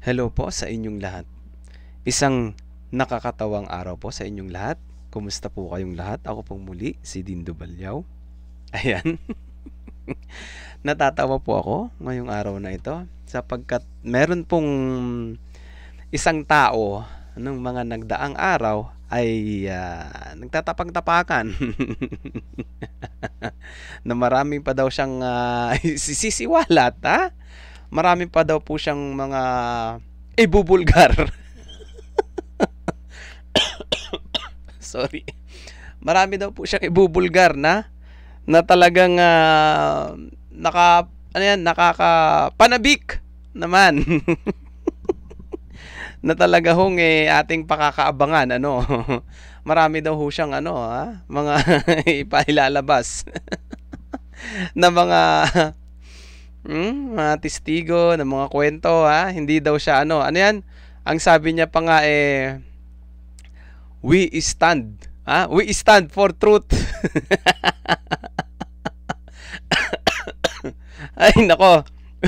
Hello po sa inyong lahat. Isang nakakatawang araw po sa inyong lahat. Kumusta po kayong lahat? Ako pong muli, si Dindo Balyaw. Ayan. Natatawa po ako ngayong araw na ito sapagkat meron pong isang tao nung mga nagdaang araw ay uh, nagtatapang-tapakan na maraming pa daw siyang uh, ah, sisiwalat ha? marami pa daw po siyang mga ibubulgar. Sorry. Marami daw po siyang ibubulgar na na talagang uh, naka ano yan, nakaka panabik naman. na talaga hong eh, ating pakakaabangan ano. Marami daw ho siyang ano ha, ah, mga ipailalabas na mga Hmm, mga testigo ng mga kwento ha. Hindi daw siya ano. Ano yan? Ang sabi niya pa nga eh, we stand. Ha? We stand for truth. Ay, nako.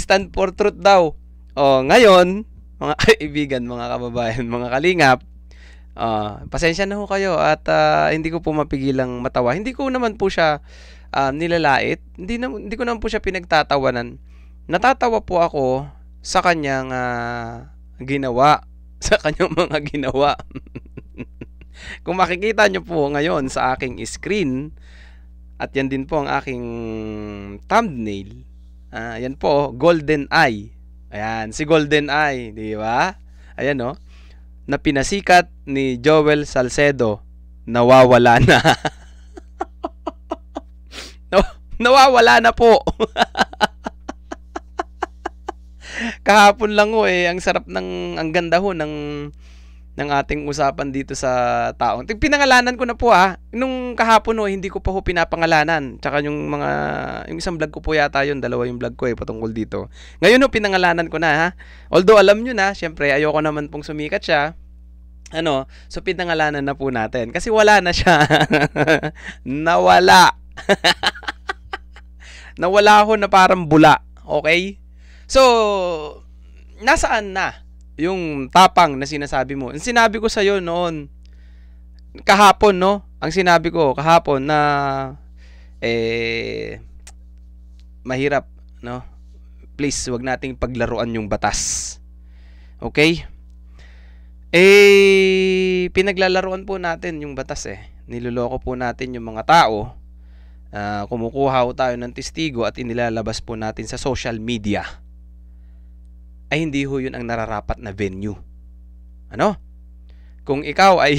stand for truth daw. Oh, ngayon, mga kaibigan, mga kababayan, mga kalingap, uh, pasensya na ho kayo at uh, hindi ko po mapigilang matawa. Hindi ko naman po siya um, nilalait, hindi, na, hindi ko naman po siya pinagtatawanan. Natatawa po ako sa kanyang uh, ginawa. Sa kanyang mga ginawa. Kung makikita nyo po ngayon sa aking screen, at yan din po ang aking thumbnail, uh, yan po, Golden Eye. Ayan, si Golden Eye, di ba? Ayan no? oh, na pinasikat ni Joel Salcedo, nawawala na. Nawawala na po. Kahapon lang ho eh, ang sarap ng, ang ganda ho ng, ng ating usapan dito sa taong. Pinangalanan ko na po ah. Nung kahapon ho, hindi ko pa ho pinapangalanan. Tsaka yung mga, yung isang vlog ko po yata yun, dalawa yung vlog ko eh, patungkol dito. Ngayon ho, pinangalanan ko na ha. Although alam niyo na, syempre, ayoko naman pong sumikat siya ano, so pinangalanan na po natin. Kasi wala na siya. Nawala. Nawala ako na parang bula. Okay? So, nasaan na yung tapang na sinasabi mo? Ang sinabi ko sa'yo noon, kahapon, no? Ang sinabi ko kahapon na, eh, mahirap, no? Please, wag nating paglaruan yung batas. Okay? Eh, pinaglalaruan po natin yung batas eh. Niloloko po natin yung mga tao uh, kumukuha ho tayo ng testigo at inilalabas po natin sa social media, ay hindi ho yun ang nararapat na venue. Ano? Kung ikaw ay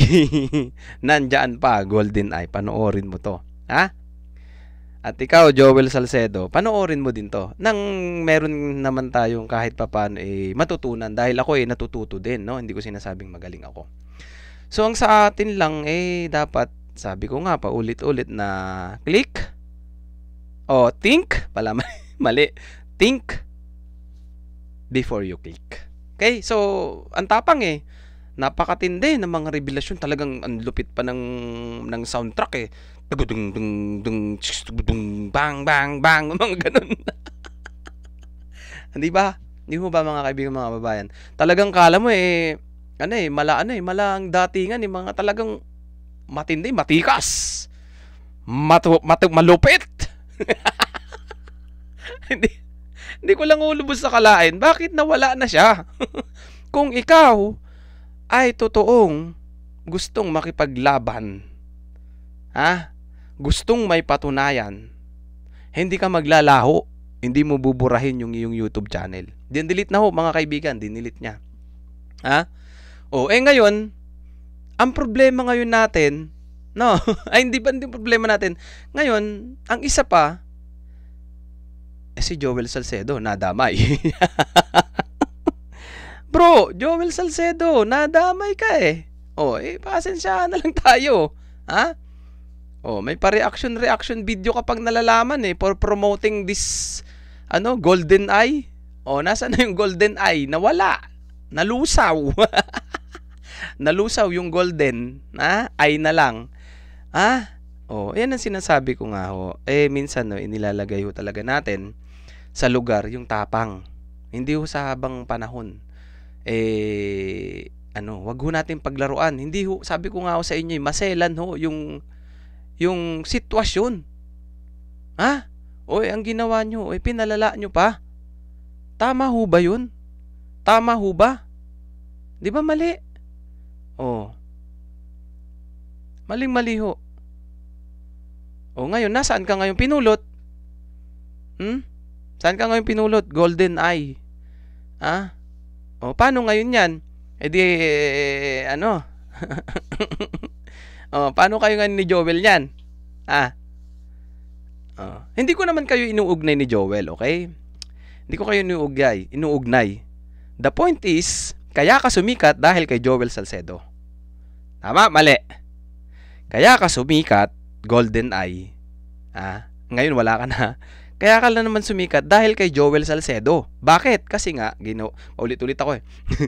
nandyan pa, Golden Eye, panoorin mo to. Ha? At ikaw, Joel Salcedo, panoorin mo din to. Nang meron naman tayong kahit papaano eh, matutunan. Dahil ako eh, natututo din. No? Hindi ko sinasabing magaling ako. So, ang sa atin lang eh, dapat sabi ko nga, paulit-ulit na click. O, oh, think. Pala, mali. Think before you click. Okay? So, ang tapang eh. Napakatindi ng mga revelasyon. Talagang ang lupit pa ng, ng soundtrack eh. Tagudung, dung, dung, dung, bang, bang, bang. Mga ganun. Hindi ba? Hindi mo ba mga kaibigan mga babayan? Talagang kala mo eh, ano eh, mala ano eh, mala ang datingan eh, mga talagang matindi, matikas, matu, matu, malupit. hindi, hindi ko lang ulubos sa kalain, bakit nawala na siya? Kung ikaw ay totoong gustong makipaglaban, ha? gustong may patunayan, hindi ka maglalaho, hindi mo buburahin yung iyong YouTube channel. Din-delete na ho mga kaibigan, din dinilit niya. Ha? O, eh ngayon, ang problema ngayon natin, no, ay hindi ba hindi problema natin. Ngayon, ang isa pa, eh, si Joel Salcedo, nadamay. Bro, Joel Salcedo, nadamay ka eh. O, oh, eh, pasensyahan na lang tayo. Ha? Oh, may pa-reaction reaction video kapag nalalaman eh for promoting this ano, Golden Eye. Oh, nasa na yung Golden Eye? Nawala. Nalusaw. nalusaw yung golden, ha? Ay na lang. Ha? Oh, yan ang sinasabi ko nga ho. Eh, minsan no, inilalagay ho talaga natin sa lugar yung tapang. Hindi ho sa habang panahon. Eh, ano, wag ho natin paglaruan. Hindi ho, sabi ko nga ho sa inyo, eh, maselan ho yung yung sitwasyon. Ha? Oy, ang ginawa nyo, oy, pinalala nyo pa. Tama ho ba yun? Tama ho ba? Di ba mali? Oh. Maling-mali ho. Oh, ngayon, nasaan ka ngayon pinulot? Hmm? Saan ka ngayon pinulot? Golden eye. Ha? Ah? Oh, paano ngayon yan? Eh di, eh, ano? oh, paano kayo ngayon ni Joel yan? Ah? Oh, hindi ko naman kayo inuugnay ni Joel, okay? Hindi ko kayo inuugnay. inuugnay. The point is, kaya ka sumikat dahil kay Joel Salcedo. Tama? Mali. Kaya ka sumikat, golden eye. Ah, ngayon wala ka na. Kaya ka lang naman sumikat dahil kay Joel Salcedo. Bakit? Kasi nga, gino, ulit-ulit ako eh.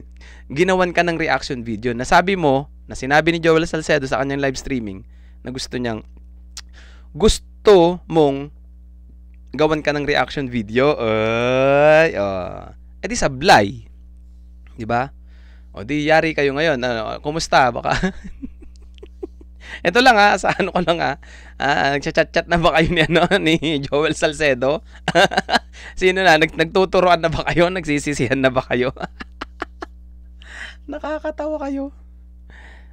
Ginawan ka ng reaction video na sabi mo, na sinabi ni Joel Salcedo sa kanyang live streaming, na gusto niyang, gusto mong gawan ka ng reaction video. Ay, oh. Eh di sablay. Di ba? O di yari kayo ngayon. Ano, kumusta? Baka Ito lang ha, sa ano ko lang ha. Ah, nagcha-chat-chat na ba kayo ni ano ni Joel Salcedo? Sino na nag nagtuturuan na ba kayo? Nagsisisihan na ba kayo? Nakakatawa kayo.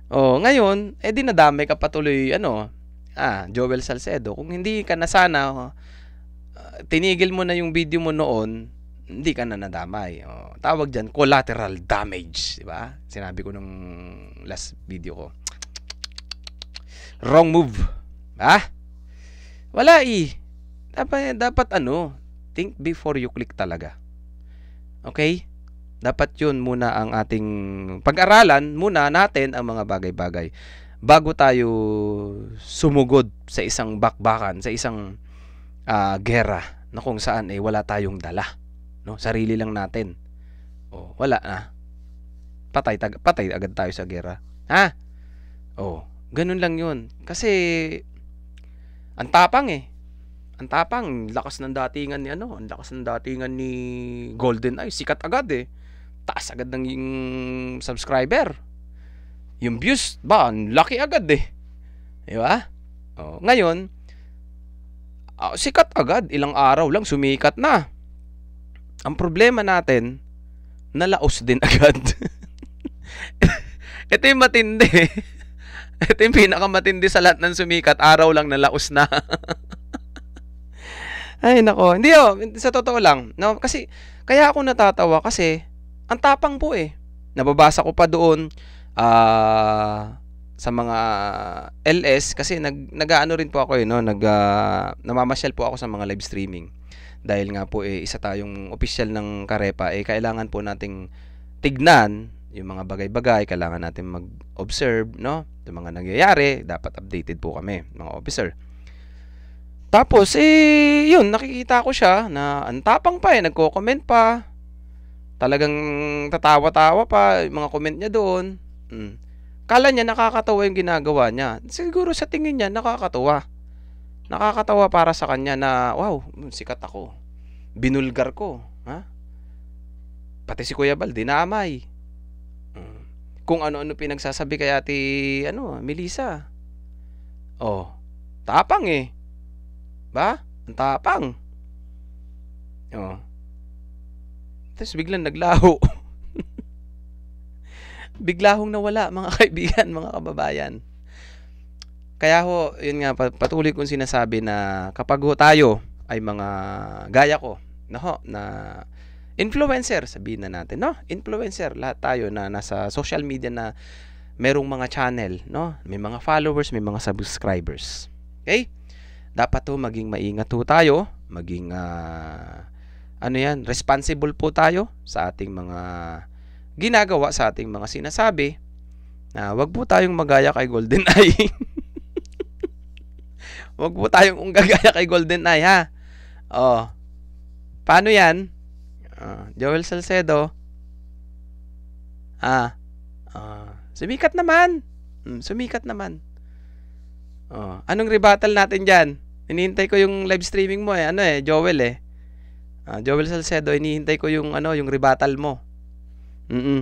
Oh, ngayon, eh di nadami ka patuloy ano, ah, Joel Salcedo. Kung hindi ka na sana uh, tinigil mo na yung video mo noon, hindi ka na nadamay. O, tawag dyan, collateral damage. Di ba? Sinabi ko nung last video ko. Wrong move. Ha? Wala eh. Dapat, dapat ano, think before you click talaga. Okay? Dapat yun muna ang ating pag-aralan muna natin ang mga bagay-bagay bago tayo sumugod sa isang bakbakan, sa isang uh, gera na kung saan eh wala tayong dala no? Sarili lang natin. Oh, wala na. Patay tag patay agad tayo sa gera. Ha? Oh, ganun lang 'yun. Kasi ang tapang eh. Ang tapang, lakas ng datingan ni ano, ang lakas ng datingan ni Golden Eye, sikat agad eh. Taas agad ng yung subscriber. Yung views, ba, ang laki agad eh. Di ba? Oh, ngayon, uh, sikat agad, ilang araw lang sumikat na. Ang problema natin, nalaos din agad. Ito yung matindi. Ito yung pinakamatindi sa lahat ng sumikat. Araw lang nalaos na. Ay, nako. Hindi oh, sa totoo lang. No? Kasi, kaya ako natatawa kasi, ang tapang po eh. Nababasa ko pa doon, ah, uh, sa mga LS kasi nag nag nagaano rin po ako eh no nag uh, namamasyal po ako sa mga live streaming dahil nga po eh, isa tayong official ng Karepa, eh, kailangan po nating tignan yung mga bagay-bagay, kailangan natin mag-observe, no? Yung mga nangyayari, dapat updated po kami, mga officer. Tapos, eh, yun, nakikita ko siya na antapang pa eh, nagko-comment pa. Talagang tatawa-tawa pa, yung mga comment niya doon. Mm. Kala niya nakakatawa yung ginagawa niya. Siguro sa tingin niya, nakakatawa. Nakakatawa para sa kanya na, wow, sikat ako. Binulgar ko. Ha? Pati si Kuya Bal, dinamay. Hmm. Kung ano-ano pinagsasabi kay ate, ano, Melissa. Oh, tapang eh. Ba? Ang tapang. Oh. Tapos biglang naglaho. Biglahong nawala mga kaibigan, mga kababayan. Kaya ho, yun nga, patuloy kong sinasabi na kapag ho tayo ay mga gaya ko, na ho, na influencer, sabihin na natin, no? Influencer, lahat tayo na nasa social media na merong mga channel, no? May mga followers, may mga subscribers. Okay? Dapat ho, maging maingat ho tayo, maging, uh, ano yan, responsible po tayo sa ating mga ginagawa, sa ating mga sinasabi, na wag po tayong magaya kay Golden Eye. Huwag po tayong unggagaya kay Golden Eye, ha? Oh. Paano yan? Uh, Joel Salcedo. Ah. Uh, sumikat naman. Mm, sumikat naman. Oh. Anong rebuttal natin dyan? Hinihintay ko yung live streaming mo eh. Ano eh, Joel eh. Uh, Joel Salcedo, inihintay ko yung ano, yung rebuttal mo. Mm, -mm.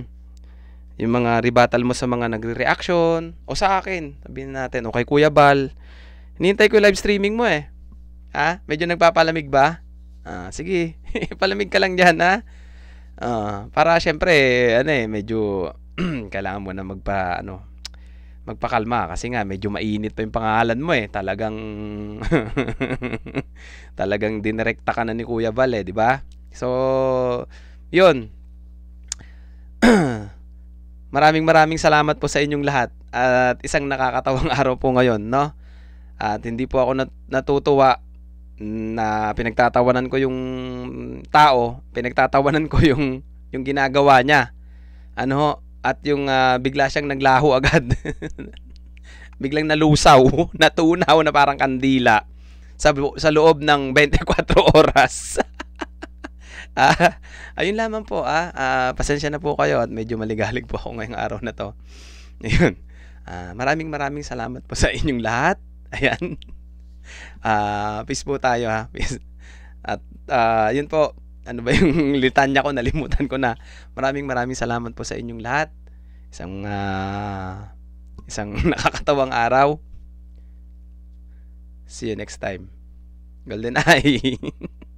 Yung mga rebuttal mo sa mga nagre-reaction o sa akin, sabihin natin, o kay Kuya Bal Hinihintay ko yung live streaming mo eh. Ha? Medyo nagpapalamig ba? Ah, sige. Palamig ka lang dyan, ha? Ah, para syempre, ano eh, medyo kailangan mo na magpa, ano, magpakalma kasi nga medyo mainit pa yung pangalan mo eh. Talagang talagang dinirekta ka na ni Kuya Val eh, di ba? So, 'yun. maraming maraming salamat po sa inyong lahat at isang nakakatawang araw po ngayon, no? At hindi po ako natutuwa na pinagtatawanan ko yung tao, pinagtatawanan ko yung yung ginagawa niya. Ano ho? At yung uh, bigla siyang naglaho agad. Biglang nalusaw, natunaw na parang kandila sa sa loob ng 24 oras. ah, ayun lamang po ah. ah. Pasensya na po kayo at medyo maligalig po ako ngayong araw na to. Ayun. Ah, maraming maraming salamat po sa inyong lahat. Ayan. Uh, peace po tayo ha. Peace. At uh, yun po, ano ba yung litanya ko, nalimutan ko na. Maraming maraming salamat po sa inyong lahat. Isang uh, isang nakakatawang araw. See you next time. Golden Eye.